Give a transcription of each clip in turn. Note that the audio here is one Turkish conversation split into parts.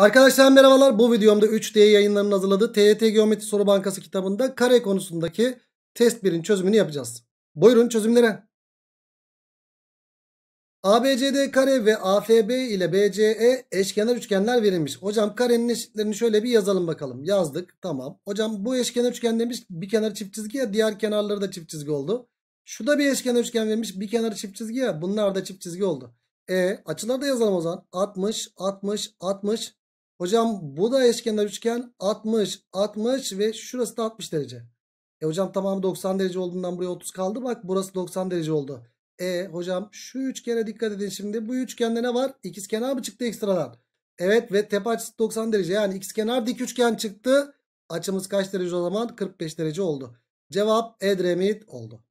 Arkadaşlar merhabalar bu videomda 3D yayınlarının hazırladığı TYT Geometri Soru Bankası kitabında kare konusundaki test 1'in çözümünü yapacağız. Buyurun çözümlere. ABCD kare ve AFB ile BCE eşkenar üçgenler verilmiş. Hocam karenin eşitlerini şöyle bir yazalım bakalım. Yazdık tamam. Hocam bu eşkenar üçgen demiş bir kenarı çift çizgi ya diğer kenarları da çift çizgi oldu. Şu da bir eşkenar üçgen vermiş bir kenarı çift çizgi ya bunlar da çift çizgi oldu. E açıları da yazalım o zaman. 60, 60, 60. Hocam bu da eşkenar üçgen 60, 60 ve şurası da 60 derece. E hocam tamamı 90 derece olduğundan buraya 30 kaldı. Bak burası 90 derece oldu. E hocam şu üçgene dikkat edin şimdi. Bu üçgende ne var? İkizkenar mı çıktı ekstradan? Evet ve tepe açısı 90 derece. Yani ikizkenar dik üçgen çıktı. Açımız kaç derece o zaman? 45 derece oldu. Cevap Edremit oldu.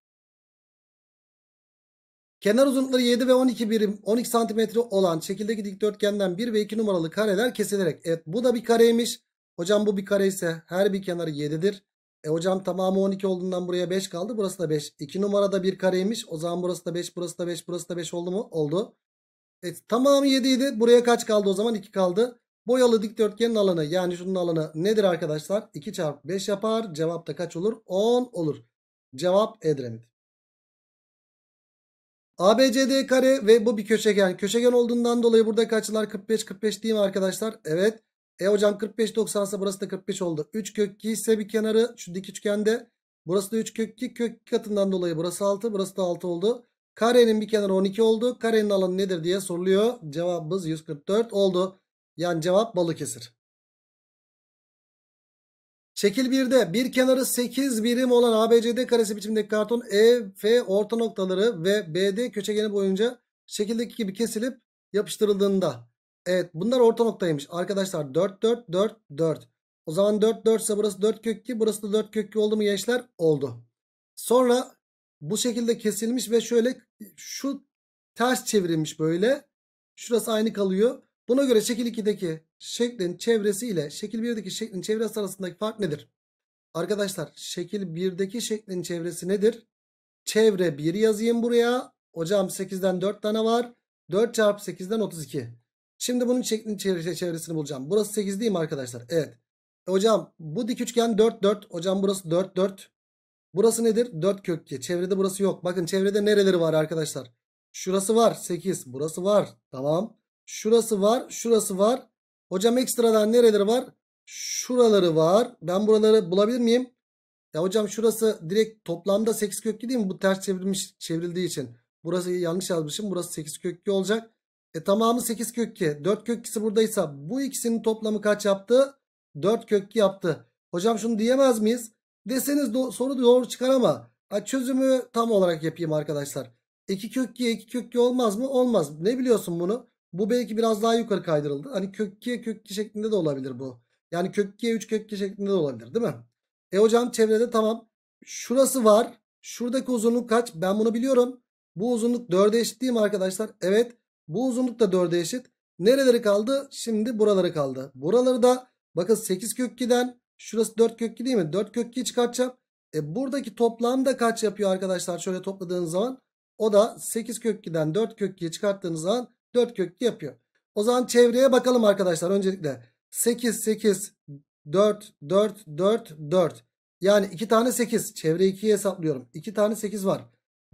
Kenar uzunlukları 7 ve 12 birim 12 santimetre olan şekildeki dikdörtgenden 1 ve 2 numaralı kareler kesilerek. Evet bu da bir kareymiş. Hocam bu bir kare ise her bir kenarı 7'dir. E hocam tamamı 12 olduğundan buraya 5 kaldı. Burası da 5. 2 numarada bir kareymiş. O zaman burası da 5, burası da 5, burası da 5 oldu mu? Oldu. Evet tamamı 7 idi. Buraya kaç kaldı o zaman? 2 kaldı. Boyalı dikdörtgenin alanı yani şunun alanı nedir arkadaşlar? 2 çarpı 5 yapar. Cevap da kaç olur? 10 olur. Cevap Edremit. ABCD kare ve bu bir köşegen. Köşegen olduğundan dolayı buradaki açılar 45 45 değil mi arkadaşlar? Evet. E hocam 45 90 ise burası da 45 oldu. 3 kök 2 ise bir kenarı şu dik üçgende. Burası da 3 kök 2 kök 2 katından dolayı burası 6 burası da 6 oldu. Karenin bir kenarı 12 oldu. Karenin alanı nedir diye soruluyor. Cevabımız 144 oldu. Yani cevap Balıkesir. Şekil 1'de bir kenarı 8 birim olan ABCD karesi biçimindeki karton EF orta noktaları ve BD köşegeni boyunca şekildeki gibi kesilip yapıştırıldığında. Evet bunlar orta noktaymış arkadaşlar 4 4 4 4. O zaman 4 4 ise burası 4 kök 2 burası da 4 kök 2 oldu mu gençler? Oldu. Sonra bu şekilde kesilmiş ve şöyle şu ters çevrilmiş böyle. Şurası aynı kalıyor. Buna göre şekil 2'deki şeklin çevresi ile şekil 1'deki şeklin çevresi arasındaki fark nedir? Arkadaşlar şekil 1'deki şeklin çevresi nedir? Çevre 1 yazayım buraya. Hocam 8'den 4 tane var. 4 çarpı 8'den 32. Şimdi bunun şeklin şey, çevresini bulacağım. Burası 8 değil mi arkadaşlar? Evet. E hocam bu dik üçgen 4 4. Hocam burası 4 4. Burası nedir? 4 kök 2. Çevrede burası yok. Bakın çevrede nereleri var arkadaşlar? Şurası var 8. Burası var. Tamam. Şurası var. Şurası var. Hocam ekstradan nereleri var? Şuraları var. Ben buraları bulabilir miyim? Ya hocam şurası direkt toplamda 8 köklü değil mi? Bu ters çevrilmiş, çevrildiği için. Burası yanlış yazmışım. Burası 8 köklü olacak. E tamamı 8 köklü. 4 köklüsü buradaysa bu ikisinin toplamı kaç yaptı? 4 köklü yaptı. Hocam şunu diyemez miyiz? Deseniz do soru doğru çıkar ama ha, çözümü tam olarak yapayım arkadaşlar. 2 köklü 2 köklü olmaz mı? Olmaz. Ne biliyorsun bunu? Bu belki biraz daha yukarı kaydırıldı. Hani kök 2'ye kök 2 şeklinde de olabilir bu. Yani kök 2'ye 3 kök 2 şeklinde de olabilir değil mi? E hocam çevrede tamam. Şurası var. Şuradaki uzunluk kaç? Ben bunu biliyorum. Bu uzunluk 4'e eşit değil mi arkadaşlar? Evet. Bu uzunluk da 4'e eşit. Nereleri kaldı? Şimdi buraları kaldı. Buraları da bakın 8 kök 2'den şurası 4 kök 2 değil mi? 4 kök 2'yi çıkartacağım. E buradaki toplam da kaç yapıyor arkadaşlar? Şöyle topladığınız zaman o da 8 kök 2'den 4 kök 2'ye çıkarttığınız zaman 4 köklü yapıyor. O zaman çevreye bakalım arkadaşlar. Öncelikle 8, 8, 4, 4, 4, 4. Yani 2 tane 8. Çevre 2'yi hesaplıyorum. 2 tane 8 var.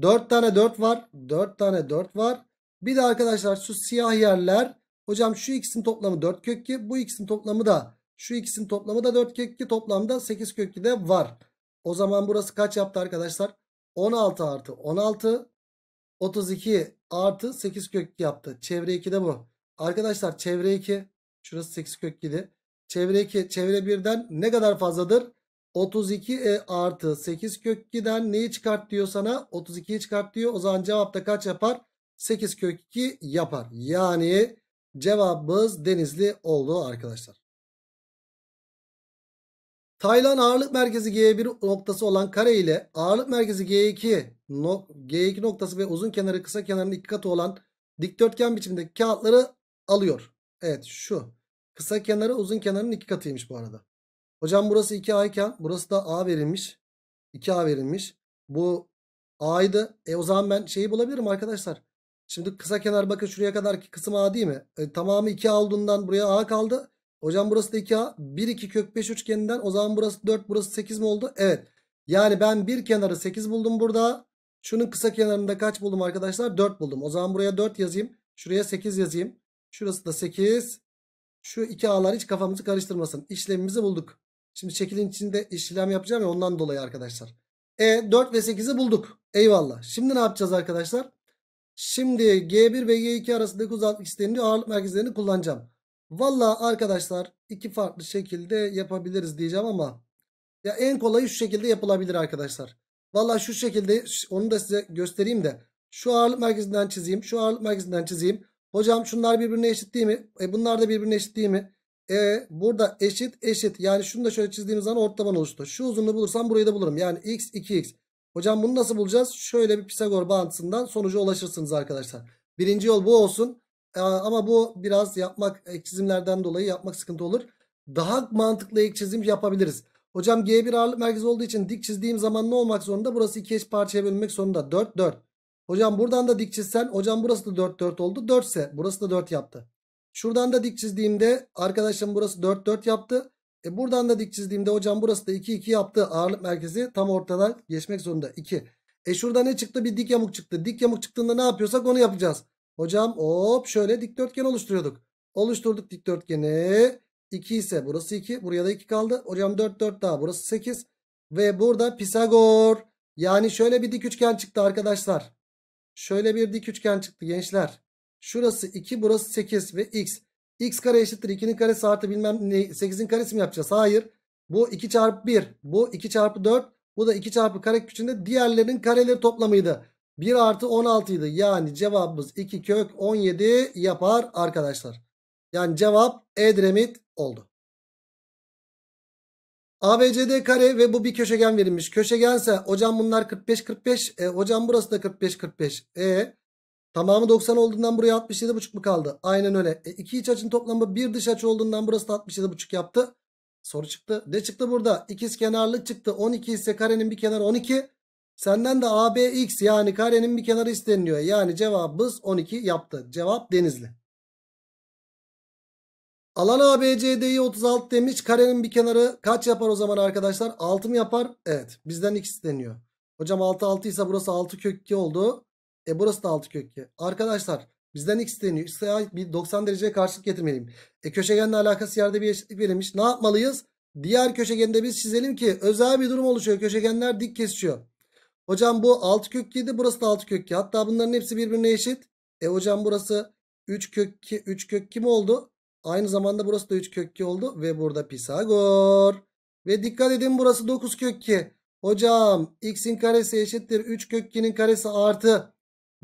4 tane 4 var. 4 tane 4 var. Bir de arkadaşlar şu siyah yerler. Hocam şu ikisinin toplamı 4 kök Bu ikisinin toplamı da şu ikisinin toplamı da 4 kök Toplamda 8 kök de var. O zaman burası kaç yaptı arkadaşlar? 16 artı 16. 32 artı 8 kök yaptı. Çevre 2 de bu. Arkadaşlar çevre 2 şurası 8 kök 7. Çevre 2 çevre 1'den ne kadar fazladır? 32 e artı 8 kök 2'den neyi çıkart diyor sana? 32'yi çıkart diyor. O zaman cevapta kaç yapar? 8 kök 2 yapar. Yani cevabımız denizli oldu arkadaşlar. Taylan ağırlık merkezi G1 noktası olan kare ile ağırlık merkezi G2 G2 noktası ve uzun kenarı kısa kenarının iki katı olan dikdörtgen biçiminde kağıtları alıyor. Evet şu. Kısa kenarı uzun kenarının iki katıymış bu arada. Hocam burası 2A iken burası da A verilmiş. 2A verilmiş. Bu A'ydı. E o zaman ben şeyi bulabilirim arkadaşlar. Şimdi kısa kenar bakın şuraya kadar ki kısım A değil mi? E, tamamı 2A olduğundan buraya A kaldı. Hocam burası da 2A. 1 2 kök 5 üçgeninden o zaman burası 4 burası 8 mi oldu? Evet. Yani ben bir kenarı 8 buldum burada. Şunun kısa kenarında kaç buldum arkadaşlar? 4 buldum. O zaman buraya 4 yazayım. Şuraya 8 yazayım. Şurası da 8. Şu iki ağlar hiç kafamızı karıştırmasın. İşlemimizi bulduk. Şimdi şekilin içinde işlem yapacağım ya ondan dolayı arkadaşlar. E 4 ve 8'i bulduk. Eyvallah. Şimdi ne yapacağız arkadaşlar? Şimdi G1 ve G2 arasındaki uzaklık isteniliği ağırlık merkezlerini kullanacağım. Valla arkadaşlar iki farklı şekilde yapabiliriz diyeceğim ama ya en kolayı şu şekilde yapılabilir arkadaşlar. Valla şu şekilde onu da size göstereyim de. Şu ağırlık merkezinden çizeyim. Şu ağırlık merkezinden çizeyim. Hocam şunlar birbirine eşit değil mi? E bunlar da birbirine eşit değil mi? E burada eşit eşit. Yani şunu da şöyle çizdiğimiz zaman ortaban oluştu. Şu uzunluğu bulursam burayı da bulurum. Yani x 2x. Hocam bunu nasıl bulacağız? Şöyle bir Pisagor bağıntısından sonuca ulaşırsınız arkadaşlar. Birinci yol bu olsun. E, ama bu biraz yapmak e, çizimlerden dolayı yapmak sıkıntı olur. Daha mantıklı ek çizim yapabiliriz. Hocam G1 ağırlık merkezi olduğu için dik çizdiğim zaman ne olmak zorunda? Burası iki eş parçaya bölünmek zorunda. 4 4. Hocam buradan da dik çizsen hocam burası da 4 4 oldu. 4 ise burası da 4 yaptı. Şuradan da dik çizdiğimde arkadaşım burası 4 4 yaptı. E buradan da dik çizdiğimde hocam burası da 2 2 yaptı. Ağırlık merkezi tam ortadan geçmek zorunda. 2. E şurada ne çıktı? Bir dik yamuk çıktı. Dik yamuk çıktığında ne yapıyorsak onu yapacağız. Hocam hop şöyle dikdörtgen oluşturuyorduk. Oluşturduk dik dörtgeni. 2 ise burası 2. Buraya da 2 kaldı. Hocam 4 4 daha burası 8. Ve burada Pisagor. Yani şöyle bir dik üçgen çıktı arkadaşlar. Şöyle bir dik üçgen çıktı gençler. Şurası 2 burası 8 ve x. x kare eşittir 2'nin karesi artı bilmem ne 8'in karesi mi yapacağız? Hayır. Bu 2 çarpı 1. Bu 2 çarpı 4. Bu da 2 çarpı kare küçüğünde diğerlerinin kareleri toplamıydı. 1 artı 16 idi. Yani cevabımız 2 kök 17 yapar arkadaşlar. Yani cevap Edremit oldu. ABCD kare ve bu bir köşegen verilmiş. Köşegense hocam bunlar 45-45. E, hocam burası da 45-45. E tamamı 90 olduğundan buraya 67,5 mı kaldı? Aynen öyle. E, iki iç açın toplamı bir dış açı olduğundan burası da 67,5 yaptı. Soru çıktı. Ne çıktı burada? İkiz kenarlık çıktı. 12 ise karenin bir kenarı 12. Senden de ABX yani karenin bir kenarı isteniliyor. Yani cevabımız 12 yaptı. Cevap Denizli. Alan ABCD'yi 36 demiş. Karenin bir kenarı kaç yapar o zaman arkadaşlar? 6 mı yapar? Evet. Bizden x deniyor Hocam 6 6 ise burası 6 kök 2 oldu. E burası da 6 kök 2. Arkadaşlar bizden x deniyor İşte bir 90 dereceye karşılık getirmeliyim. E köşegenle alakası yerde bir eşitlik verilmiş. Ne yapmalıyız? Diğer köşegende biz çizelim ki özel bir durum oluşuyor. Köşegenler dik kesişiyor. Hocam bu 6 kök 7 burası da 6 kök 2. Hatta bunların hepsi birbirine eşit. E hocam burası 3 kök 2 3 kök 2 mi oldu? Aynı zamanda burası da 3 kök oldu. Ve burada Pisagor. Ve dikkat edin burası 9 kök Hocam x'in karesi eşittir 3 kök karesi artı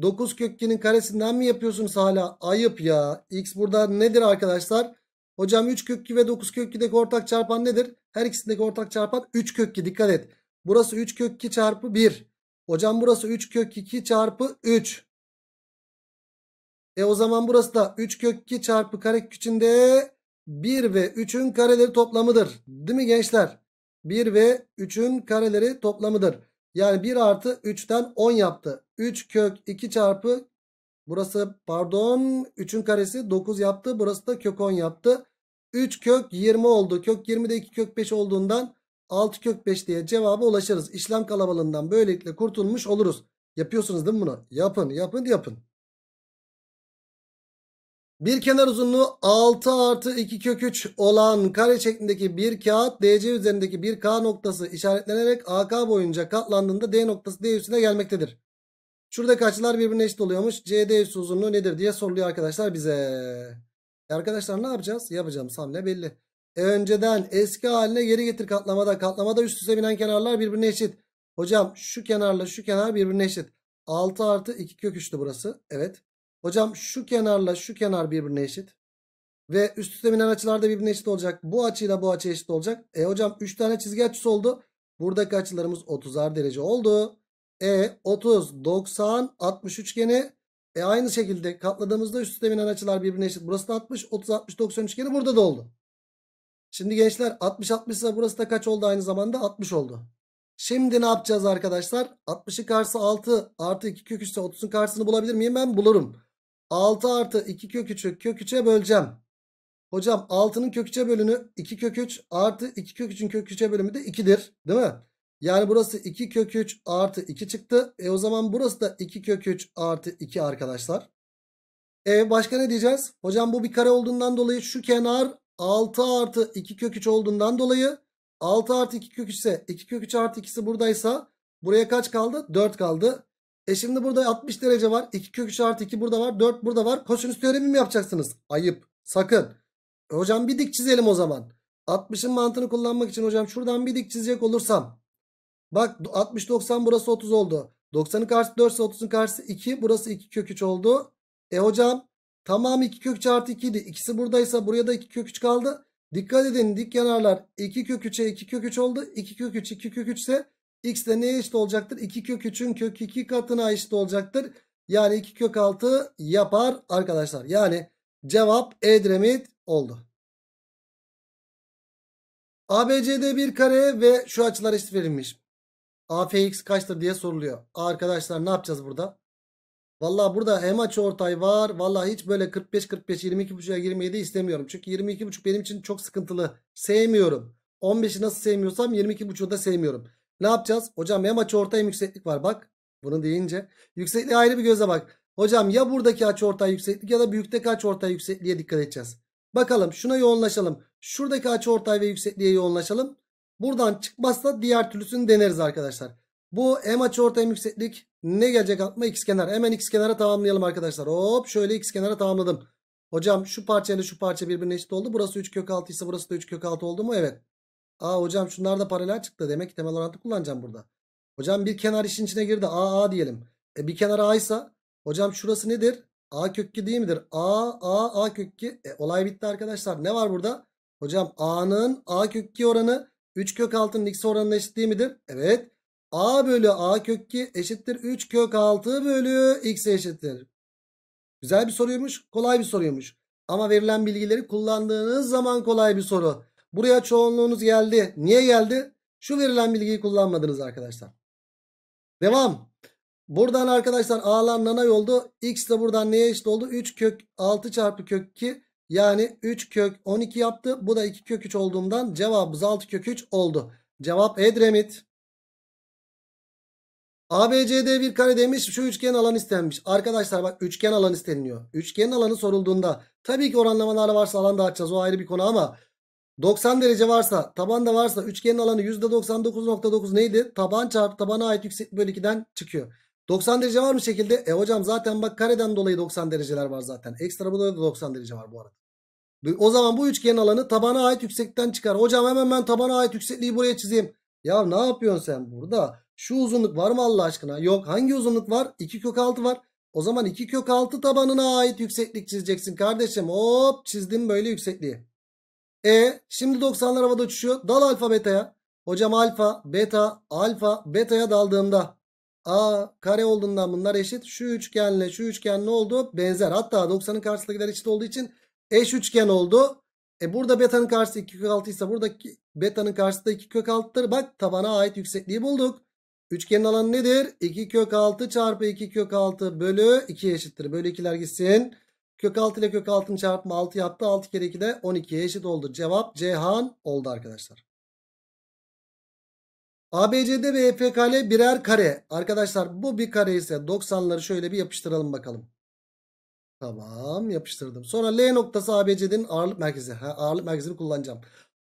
9 kök karesinden mi yapıyorsunuz hala? Ayıp ya. X burada nedir arkadaşlar? Hocam 3 kök ve 9 kök 2'deki ortak çarpan nedir? Her ikisindeki ortak çarpan 3 kök dikkat et. Burası 3 kök çarpı 1. Hocam burası 3 kök 2 çarpı 3. E o zaman burası da 3 kök 2 çarpı kare içinde 1 ve 3'ün kareleri toplamıdır. Değil mi gençler? 1 ve 3'ün kareleri toplamıdır. Yani 1 artı 3'ten 10 yaptı. 3 kök 2 çarpı burası pardon 3'ün karesi 9 yaptı. Burası da kök 10 yaptı. 3 kök 20 oldu. Kök 20 2 kök 5 olduğundan 6 kök 5 diye cevaba ulaşırız. İşlem kalabalığından böylelikle kurtulmuş oluruz. Yapıyorsunuz değil mi bunu? Yapın yapın yapın. Bir kenar uzunluğu 6 artı 2 kök 3 olan kare şeklindeki bir kağıt DC üzerindeki bir K noktası işaretlenerek AK boyunca katlandığında D noktası D üstüne gelmektedir. Şuradaki açılar birbirine eşit oluyormuş. CD üstü uzunluğu nedir diye soruluyor arkadaşlar bize. E arkadaşlar ne yapacağız? Yapacağımız hamle belli. E önceden eski haline geri getir katlamada. Katlamada üst üste binen kenarlar birbirine eşit. Hocam şu kenarla şu kenar birbirine eşit. 6 artı 2 kök 3'tü burası. Evet. Hocam şu kenarla şu kenar birbirine eşit. Ve üst üste binen açılar da birbirine eşit olacak. Bu açıyla bu açı eşit olacak. E hocam 3 tane çizgi açısı oldu. Buradaki açılarımız 30'ar derece oldu. E 30, 90, 60 üçgeni. E aynı şekilde katladığımızda üst üste binen açılar birbirine eşit. Burası da 60, 30, 60, 90 üçgeni burada da oldu. Şimdi gençler 60, 60 ise burası da kaç oldu aynı zamanda? 60 oldu. Şimdi ne yapacağız arkadaşlar? 60'ın karşısı 6 artı 2 kök 30'un karşısını bulabilir miyim? Ben bulurum. 6 artı 2 kök 3'ü kök 3'e böleceğim. Hocam 6'nın kök 3'e bölünü 2 kök 3 artı 2 kök 3'ün kök 3'e bölümü de 2'dir. Değil mi? Yani burası 2 kök 3 artı 2 çıktı. E o zaman burası da 2 kök 3 artı 2 arkadaşlar. E başka ne diyeceğiz? Hocam bu bir kare olduğundan dolayı şu kenar 6 artı 2 kök 3 olduğundan dolayı 6 artı 2 kök 3 ise 2 kök 3 artı 2'si buradaysa buraya kaç kaldı? 4 kaldı. E şimdi burada 60 derece var. 2 kök 3 artı 2 burada var. 4 burada var. Kosinüs teoremi mi yapacaksınız? Ayıp. Sakın. E hocam bir dik çizelim o zaman. 60'ın mantığını kullanmak için hocam şuradan bir dik çizecek olursam. Bak 60-90 burası 30 oldu. 90'ın karşısı 4 ise 30'un karşısı 2. Burası 2 kök 3 oldu. E hocam tamam 2 kök 3 artı 2 idi. İkisi buradaysa buraya da 2 kök 3 kaldı. Dikkat edin dik kenarlar, 2 kök 3'e 2 kök 3 oldu. 2 kök 3 2 kök 3 ise X de neye eşit olacaktır? 2 kök 3'ün kök 2 katına eşit olacaktır. Yani 2 kök 6 yapar arkadaşlar. Yani cevap Edremit oldu. ABCD bir kare ve şu açılar eşit verilmiş. AFX kaçtır diye soruluyor. Arkadaşlar ne yapacağız burada? Valla burada hem açı ortay var. Valla hiç böyle 45 45 22 buçuğa girmeyi de istemiyorum. Çünkü 22 buçuk benim için çok sıkıntılı. Sevmiyorum. 15'i nasıl sevmiyorsam 22 buçuğu da sevmiyorum. Ne yapacağız? Hocam hem açı ortay yükseklik var bak. Bunu deyince. Yüksekliğe ayrı bir göze bak. Hocam ya buradaki açı ortay yükseklik ya da büyükteki açı ortay yüksekliğe dikkat edeceğiz. Bakalım şuna yoğunlaşalım. Şuradaki açı ortay ve yüksekliğe yoğunlaşalım. Buradan çıkmazsa diğer türlüsünü deneriz arkadaşlar. Bu hem açı ortay hem yükseklik ne gelecek aklıma? X kenar. Hemen x kenara tamamlayalım arkadaşlar. Hop şöyle x kenara tamamladım. Hocam şu parça ile şu parça birbirine eşit oldu. Burası 3 kök 6 ise burası da 3 kök 6 oldu mu? Evet. Aa hocam şunlar da paralel çıktı. Demek ki temel orantı kullanacağım burada. Hocam bir kenar işin içine girdi. A A diyelim. E bir kenar A ise hocam şurası nedir? A kökü değil midir? A A A kökü. E, olay bitti arkadaşlar. Ne var burada? Hocam A'nın A kökü oranı 3 kök altı'nın x oranına eşit değil midir? Evet. A bölü A kökü eşittir 3 kök 6 bölü x eşittir. Güzel bir soruymuş. Kolay bir soruymuş. Ama verilen bilgileri kullandığınız zaman kolay bir soru. Buraya çoğunluğunuz geldi. Niye geldi? Şu verilen bilgiyi kullanmadınız arkadaşlar. Devam. Buradan arkadaşlar alan nana oldu. X de buradan neye eşit oldu? 3 kök 6 çarpı kök 2 yani 3 kök 12 yaptı. Bu da 2 kök 3 olduğundan cevabımız 6 kök 3 oldu. Cevap Edremit. ABCD bir kare demiş şu üçgen alan istenmiş. Arkadaşlar bak üçgen alan isteniliyor. Üçgenin alanı sorulduğunda tabii ki oranlamalar varsa alan da açacağız o ayrı bir konu ama 90 derece varsa taban da varsa üçgenin alanı %99.9 neydi? Taban çarpı tabana ait yükseklik bölü 2'den çıkıyor. 90 derece var mı şekilde? E hocam zaten bak kareden dolayı 90 dereceler var zaten. Ekstra burada da 90 derece var bu arada. O zaman bu üçgenin alanı tabana ait yükseklikten çıkar. Hocam hemen ben tabana ait yüksekliği buraya çizeyim. Ya ne yapıyorsun sen burada? Şu uzunluk var mı Allah aşkına? Yok. Hangi uzunluk var? 2 kök 6 var. O zaman 2 kök 6 tabanına ait yükseklik çizeceksin kardeşim. Hop çizdim böyle yüksekliği. E şimdi 90'lar havada uçuşuyor. Dal alfa beta'ya. Hocam alfa beta alfa beta'ya daldığımda a kare olduğundan bunlar eşit. Şu üçgenle şu üçgen ne oldu? Benzer. Hatta 90'ın karşısındakiler eşit olduğu için eş üçgen oldu. E burada beta'nın karşısı 2 kök 6 ise buradaki beta'nın karşısı da 2 kök 6'tır. Bak tabana ait yüksekliği bulduk. Üçgenin alanı nedir? 2 kök 6 çarpı 2 kök 6 bölü 2 eşittir. Bölü 2'ler gitsin. Kök 6 ile kök 6'ın çarpımı 6 yaptı. 6 kere 2 de 12'ye eşit oldu. Cevap Cihan oldu arkadaşlar. ABCD ve EPKL birer kare. Arkadaşlar bu bir kare ise 90'ları şöyle bir yapıştıralım bakalım. Tamam yapıştırdım. Sonra L noktası ABCD'nin ağırlık merkezi. Ha, ağırlık merkezini kullanacağım.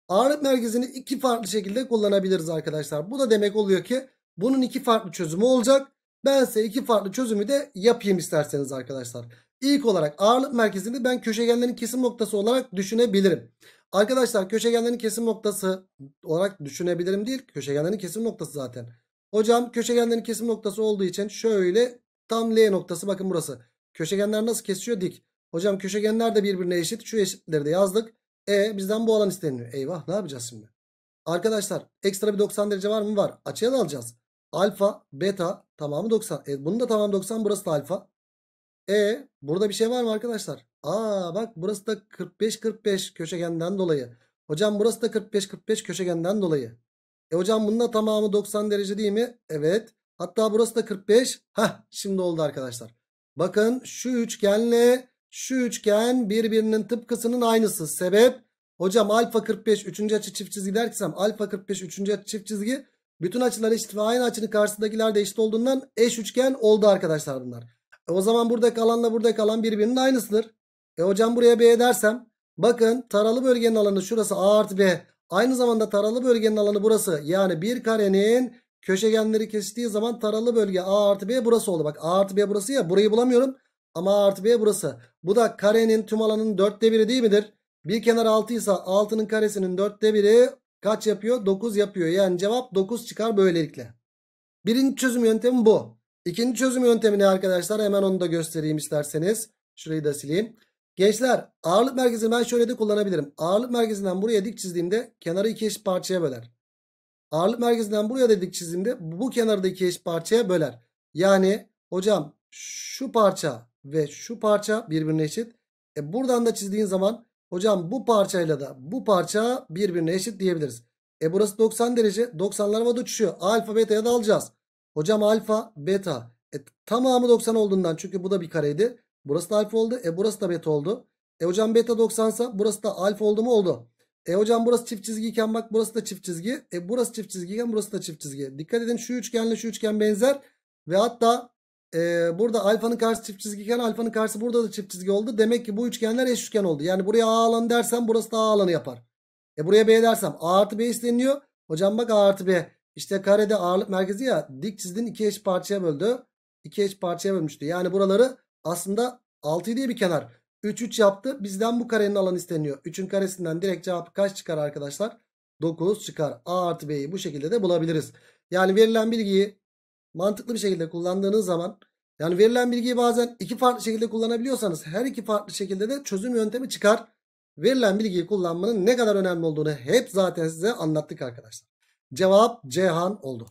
Ağırlık merkezini iki farklı şekilde kullanabiliriz arkadaşlar. Bu da demek oluyor ki bunun iki farklı çözümü olacak. Ben size iki farklı çözümü de yapayım isterseniz arkadaşlar. İlk olarak ağırlık merkezini ben köşegenlerin kesim noktası olarak düşünebilirim. Arkadaşlar köşegenlerin kesim noktası olarak düşünebilirim değil. Köşegenlerin kesim noktası zaten. Hocam köşegenlerin kesim noktası olduğu için şöyle tam L noktası bakın burası. Köşegenler nasıl kesişiyor? Dik. Hocam köşegenler de birbirine eşit. Şu eşitleri de yazdık. E bizden bu alan isteniyor. Eyvah ne yapacağız şimdi? Arkadaşlar ekstra bir 90 derece var mı? Var. Açıya da alacağız. Alfa, beta tamamı 90. E, bunun da tamamı 90 burası da alfa. E burada bir şey var mı arkadaşlar? Aa bak burası da 45-45 köşegenden dolayı. Hocam burası da 45-45 köşegenden dolayı. E hocam bunun da tamamı 90 derece değil mi? Evet. Hatta burası da 45. Hah şimdi oldu arkadaşlar. Bakın şu üçgenle şu üçgen birbirinin tıpkısının aynısı. Sebep hocam alfa 45 üçüncü açı çift çizgi derksem alfa 45 üçüncü açı çift çizgi bütün açılar eşit ve aynı açının karşısındakiler de eşit olduğundan eş üçgen oldu arkadaşlar bunlar. E o zaman buradaki alanla buradaki alan birbirinin aynısıdır. E hocam buraya B dersem bakın taralı bölgenin alanı şurası A artı B. Aynı zamanda taralı bölgenin alanı burası. Yani bir karenin köşegenleri kesiştiği zaman taralı bölge A artı B burası oldu. Bak A artı B burası ya burayı bulamıyorum. Ama A artı B burası. Bu da karenin tüm alanının dörtte biri değil midir? Bir kenar 6 ise 6'nın karesinin dörtte biri kaç yapıyor? 9 yapıyor. Yani cevap 9 çıkar böylelikle. Birinci çözüm yöntemi bu. İkinci çözüm yöntemi ne arkadaşlar? Hemen onu da göstereyim isterseniz. Şurayı da sileyim. Gençler ağırlık merkezini ben şöyle de kullanabilirim. Ağırlık merkezinden buraya dik çizdiğimde kenarı iki eşit parçaya böler. Ağırlık merkezinden buraya da dik çizdiğimde bu kenarı da iki eşit parçaya böler. Yani hocam şu parça ve şu parça birbirine eşit. E buradan da çizdiğin zaman hocam bu parçayla da bu parça birbirine eşit diyebiliriz. E burası 90 derece. 90'lar havada uçuşuyor. Alfa beta'ya da alacağız. Hocam alfa beta. E, tamamı 90 olduğundan çünkü bu da bir kareydi. Burası da alfa oldu. E burası da beta oldu. E hocam beta 90 sa burası da alfa oldu mu oldu. E hocam burası çift çizgiyken bak burası da çift çizgi. E burası çift çizgiyken burası da çift çizgi. Dikkat edin şu üçgenle şu üçgen benzer. Ve hatta e, burada alfanın karşısı çift çizgiyken alfanın karşısı burada da çift çizgi oldu. Demek ki bu üçgenler eş üçgen oldu. Yani buraya A alanı dersem burası da A alanı yapar. E buraya B dersem A artı B isteniyor. Hocam bak A artı B. İşte karede ağırlık merkezi ya dik çizdin 2 eş parçaya böldü. 2 eş parçaya bölmüştü. Yani buraları aslında 6 diye bir kenar. 3 3 yaptı. Bizden bu karenin alanı isteniyor. 3'ün karesinden direkt cevap kaç çıkar arkadaşlar? 9 çıkar. A artı B'yi bu şekilde de bulabiliriz. Yani verilen bilgiyi mantıklı bir şekilde kullandığınız zaman yani verilen bilgiyi bazen iki farklı şekilde kullanabiliyorsanız her iki farklı şekilde de çözüm yöntemi çıkar. Verilen bilgiyi kullanmanın ne kadar önemli olduğunu hep zaten size anlattık arkadaşlar. Cevap Cihan oldu.